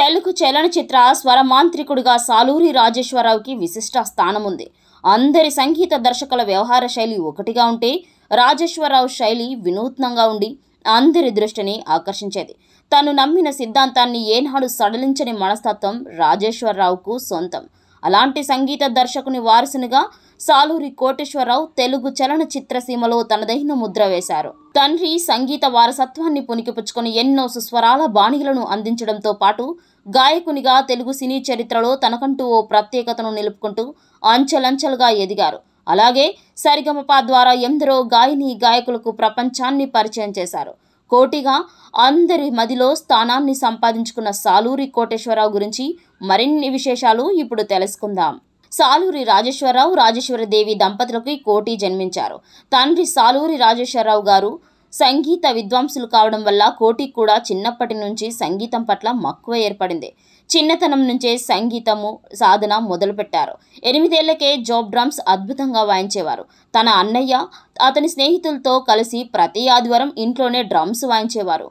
తెలుగు చలనచిత్ర స్వరమాంత్రికుడిగా సాలూరి రాజేశ్వరరావుకి విశిష్ట స్థానం ఉంది అందరి సంగీత దర్శకుల వ్యవహార శైలి ఒకటిగా ఉంటే రాజేశ్వరరావు శైలి వినూత్నంగా ఉండి అందరి దృష్టిని ఆకర్షించేది తను నమ్మిన సిద్ధాంతాన్ని ఏనాడు సడలించని మనస్తత్వం రాజేశ్వరరావుకు సొంతం అలాంటి సంగీత దర్శకుని వారసునిగా సాలూరి కోటేశ్వరరావు తెలుగు చలనచిత్ర సీమలో తనదైన ముద్ర వేశారు తండ్రి సంగీత వారసత్వాన్ని పుణికిపుచ్చుకొని ఎన్నో సుస్వరాల బాణిలను అందించడంతో పాటు గాయకునిగా తెలుగు సినీ చరిత్రలో తనకంటూ ఓ ప్రత్యేకతను నిలుపుకుంటూ అంచెలంచెలుగా ఎదిగారు అలాగే సరిగమప ద్వారా ఎందరో గాయని గాయకులకు ప్రపంచాన్ని పరిచయం చేశారు కోటిగా అందరి మదిలో స్థానాన్ని సంపాదించుకున్న సాలూరి కోటేశ్వరరావు గురించి మరిన్ని విశేషాలు ఇప్పుడు తెలుసుకుందాం సాలూరి రాజేశ్వరరావు రాజేశ్వరదేవి దంపతులకు కోటి జన్మించారు తండ్రి సాలూరి రాజేశ్వరరావు గారు సంగీత విద్వాంసులు కావడం వల్ల కోటికి కూడా చిన్నప్పటి నుంచి సంగీతం పట్ల మక్కువ ఏర్పడింది చిన్నతనం నుంచే సంగీతము సాధన మొదలుపెట్టారు ఎనిమిదేళ్లకే జోబ్ డ్రమ్స్ అద్భుతంగా వాయించేవారు తన అన్నయ్య అతని స్నేహితులతో కలిసి ప్రతి ఆదివారం ఇంట్లోనే డ్రమ్స్ వాయించేవారు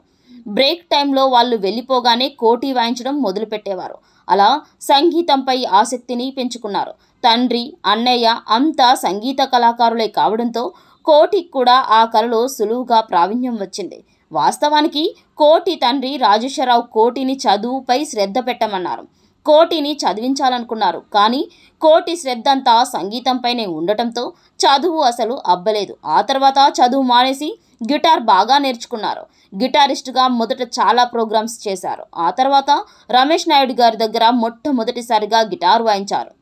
బ్రేక్ టైంలో వాళ్ళు వెళ్ళిపోగానే కోటి వాయించడం మొదలుపెట్టేవారు అలా సంగీతంపై ఆసక్తిని పెంచుకున్నారు తండ్రి అన్నయ్య అంతా సంగీత కళాకారులే కావడంతో కోటికి కూడా ఆ కళలో సులువుగా ప్రావీణ్యం వచ్చింది వాస్తవానికి కోటి తండ్రి రాజేశ్వరరావు కోటిని చదువుపై శ్రద్ధ పెట్టమన్నారు కోటిని చదివించాలనుకున్నారు కానీ కోటి శ్రద్ధంతా సంగీతంపైనే ఉండటంతో చదువు అసలు అబ్బలేదు ఆ తర్వాత చదువు మానేసి గిటార్ బాగా నేర్చుకున్నారు గిటారిస్టుగా మొదట చాలా ప్రోగ్రామ్స్ చేశారు ఆ తర్వాత రమేష్ నాయుడు గారి దగ్గర మొట్టమొదటిసారిగా గిటార్ వాయించారు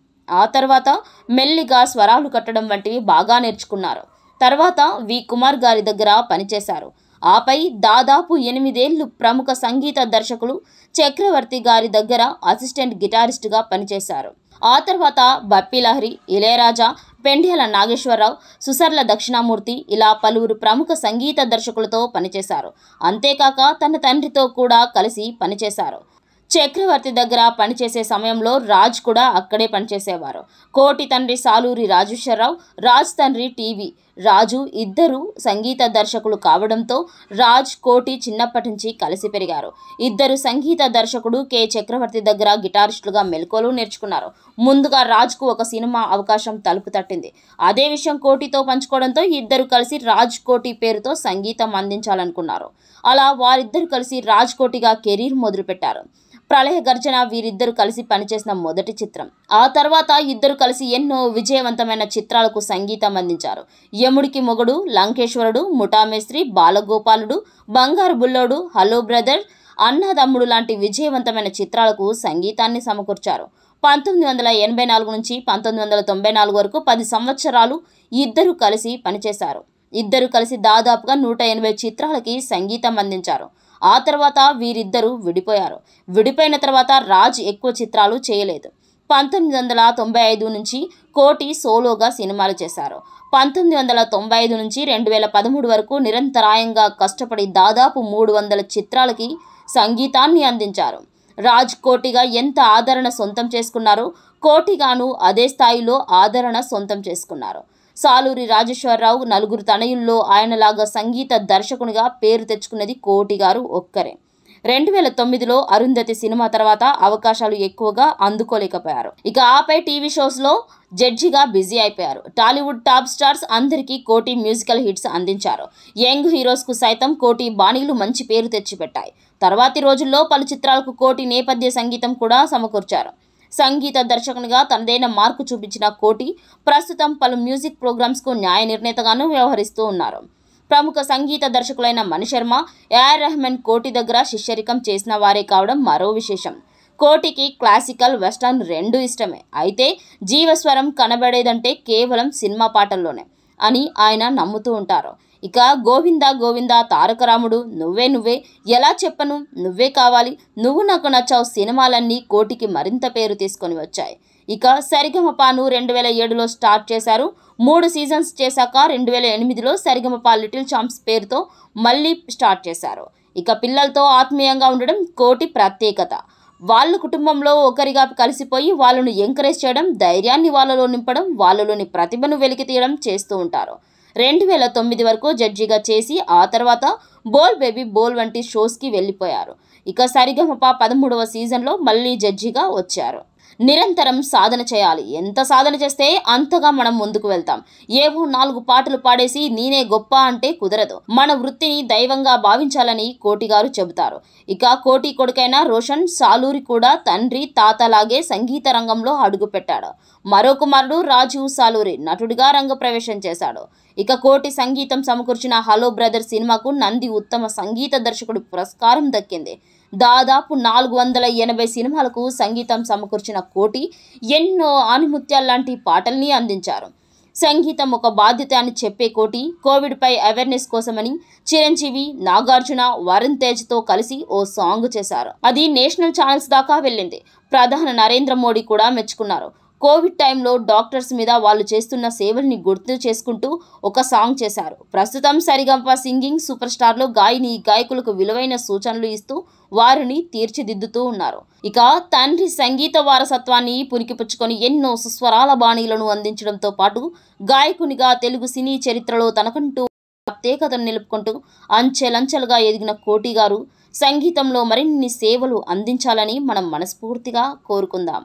ఆ తర్వాత మెల్లిగా స్వరాలు కట్టడం వంటివి బాగా నేర్చుకున్నారు తర్వాత వి కుమార్ గారి దగ్గర పనిచేశారు ఆపై దాదాపు ఎనిమిదేళ్లు ప్రముఖ సంగీత దర్శకులు చక్రవర్తి గారి దగ్గర అసిస్టెంట్ గిటారిస్ట్గా పనిచేశారు ఆ తర్వాత బప్పిలహరి ఇళయరాజా పెండ్యల నాగేశ్వరరావు సుసర్ల దక్షిణామూర్తి ఇలా పలువురు ప్రముఖ సంగీత దర్శకులతో పనిచేశారు అంతేకాక తన తండ్రితో కూడా కలిసి పనిచేశారు చక్రవర్తి దగ్గర పనిచేసే సమయంలో రాజ్ కూడా అక్కడే పనిచేసేవారు కోటి తండ్రి సాలూరి రాజేశ్వరరావు రాజ్ తండ్రి టీవీ రాజు ఇద్దరు సంగీత దర్శకులు కావడంతో రాజ్ కోటి చిన్నప్పటి నుంచి కలిసి పెరిగారు ఇద్దరు సంగీత దర్శకుడు కె చక్రవర్తి దగ్గర గిటారిస్టులుగా మెలకువలు నేర్చుకున్నారు ముందుగా రాజ్కు ఒక సినిమా అవకాశం తలుపు తట్టింది అదే విషయం కోటితో పంచుకోవడంతో ఇద్దరు కలిసి రాజ్ కోటి పేరుతో సంగీతం అందించాలనుకున్నారు అలా వారిద్దరు కలిసి రాజ్ కోటిగా కెరీర్ మొదలుపెట్టారు ప్రళయ గర్జన వీరిద్దరూ కలిసి పనిచేసిన మొదటి చిత్రం ఆ తర్వాత ఇద్దరు కలిసి ఎన్నో విజయవంతమైన చిత్రాలకు సంగీతం అందించారు యముడికి మొగుడు లంకేశ్వరుడు ముఠామేస్త్రి బాలగోపాలుడు బంగారు బుల్లోడు హలో బ్రదర్ అన్నదమ్ముడు లాంటి విజయవంతమైన చిత్రాలకు సంగీతాన్ని సమకూర్చారు పంతొమ్మిది వందల ఎనభై నాలుగు నుంచి పంతొమ్మిది వందల తొంభై నాలుగు వరకు పది సంవత్సరాలు ఇద్దరు కలిసి పనిచేశారు ఇద్దరు కలిసి దాదాపుగా నూట ఎనభై చిత్రాలకి సంగీతం అందించారు ఆ తర్వాత వీరిద్దరూ విడిపోయారు విడిపోయిన తర్వాత రాజ్ ఎక్కువ చిత్రాలు చేయలేదు పంతొమ్మిది వందల తొంభై ఐదు నుంచి కోటి సోలోగా సినిమాలు చేశారు పంతొమ్మిది వందల తొంభై ఐదు నుంచి రెండు వేల పదమూడు వరకు నిరంతరాయంగా కష్టపడి దాదాపు మూడు వందల చిత్రాలకి సంగీతాన్ని అందించారు రాజ్ కోటిగా ఎంత ఆదరణ సొంతం చేసుకున్నారో కోటిగాను అదే స్థాయిలో ఆదరణ సొంతం చేసుకున్నారు సాలూరి రాజేశ్వరరావు నలుగురు తనయుల్లో ఆయనలాగా సంగీత దర్శకునిగా పేరు తెచ్చుకున్నది కోటి గారు ఒక్కరే రెండు వేల తొమ్మిదిలో అరుంధతి సినిమా తర్వాత అవకాశాలు ఎక్కువగా అందుకోలేకపోయారు ఇక ఆపై టీవీ షోస్లో జడ్జిగా బిజీ అయిపోయారు టాలీవుడ్ టాప్ స్టార్స్ అందరికీ కోటి మ్యూజికల్ హిట్స్ అందించారు యంగ్ హీరోస్కు సైతం కోటి బాణీలు మంచి పేరు తెచ్చిపెట్టాయి తర్వాతి రోజుల్లో పలు చిత్రాలకు కోటి నేపథ్య సంగీతం కూడా సమకూర్చారు సంగీత దర్శకునిగా తనదైన మార్కు చూపించిన కోటి ప్రస్తుతం పలు మ్యూజిక్ ప్రోగ్రామ్స్కు న్యాయ నిర్ణేతగాను వ్యవహరిస్తూ ఉన్నారు ప్రముఖ సంగీత దర్శకులైన మణిశర్మ ఏఆర్ రెహమాన్ కోటి దగ్గర శిష్యరికం చేసిన వారే కావడం మరో విశేషం కోటికి క్లాసికల్ వెస్టర్న్ రెండు ఇష్టమే అయితే జీవస్వరం కనబడేదంటే కేవలం సినిమా పాటల్లోనే అని ఆయన నమ్ముతూ ఉంటారు ఇక గోవిందా గోవిందా తారకరాముడు నువ్వే నువ్వే ఎలా చెప్పను నువ్వే కావాలి నువ్వు నాకు నచ్చావు సినిమాలన్నీ కోటికి మరింత పేరు తీసుకొని వచ్చాయి ఇక సరిగమపాను రెండు వేల ఏడులో స్టార్ట్ చేశారు మూడు సీజన్స్ చేశాక రెండు వేల ఎనిమిదిలో సరిగమపా లిటిల్ చాంప్స్ పేరుతో మళ్ళీ స్టార్ట్ చేశారు ఇక పిల్లలతో ఆత్మీయంగా ఉండడం కోటి ప్రత్యేకత వాళ్ళ కుటుంబంలో ఒకరిగా కలిసిపోయి వాళ్ళను ఎంకరేజ్ చేయడం ధైర్యాన్ని వాళ్ళలో నింపడం వాళ్ళలోని ప్రతిభను వెలికి తీయడం చేస్తూ ఉంటారు రెండు వేల తొమ్మిది వరకు జడ్జిగా చేసి ఆ తర్వాత బోల్ బేబీ బోల్ వంటి షోస్కి వెళ్ళిపోయారు ఇక సరిగమప పదమూడవ సీజన్లో మళ్ళీ జడ్జిగా వచ్చారు నిరంతరం సాధన చేయాలి ఎంత సాధన చేస్తే అంతగా మనం ముందుకు వెళ్తాం ఏవో నాలుగు పాటలు పాడేసి నేనే గొప్ప అంటే కుదరదు మన వృత్తిని దైవంగా భావించాలని కోటి గారు చెబుతారు ఇక కోటి కొడుకైన రోషన్ సాలూరి కూడా తండ్రి తాతలాగే సంగీత రంగంలో అడుగుపెట్టాడు మరో కుమారుడు రాజీవ్ సాలూరి నటుడిగా రంగప్రవేశం చేశాడు ఇక కోటి సంగీతం సమకూర్చిన హలో బ్రదర్ సినిమాకు నంది ఉత్తమ సంగీత దర్శకుడు పురస్కారం దక్కింది దాదాపు నాలుగు వందల ఎనభై సినిమాలకు సంగీతం సమకూర్చిన కోటి ఎన్నో లాంటి పాటల్ని అందించారు సంగీతం ఒక బాధ్యత అని చెప్పే కోటి కోవిడ్పై అవేర్నెస్ కోసమని చిరంజీవి నాగార్జున వరుణ్ తేజ్తో కలిసి ఓ సాంగ్ చేశారు అది నేషనల్ ఛానల్స్ దాకా వెళ్ళింది ప్రధాని నరేంద్ర మోడీ కూడా మెచ్చుకున్నారు కోవిడ్ టైంలో డాక్టర్స్ మీద వాళ్ళు చేస్తున్న సేవల్ని గుర్తు చేసుకుంటూ ఒక సాంగ్ చేశారు ప్రస్తుతం సరిగంప సింగింగ్ సూపర్ స్టార్లో గాయని గాయకులకు విలువైన సూచనలు ఇస్తూ వారిని తీర్చిదిద్దుతూ ఉన్నారు ఇక తండ్రి సంగీత వారసత్వాన్ని పునికిపుచ్చుకొని ఎన్నో సుస్వరాల బాణీలను అందించడంతో పాటు గాయకునిగా తెలుగు సినీ చరిత్రలో తనకంటూ ప్రత్యేకతను నిలుపుకుంటూ అంచెలంచెలుగా ఎదిగిన కోటి గారు సంగీతంలో మరిన్ని సేవలు అందించాలని మనం మనస్ఫూర్తిగా కోరుకుందాం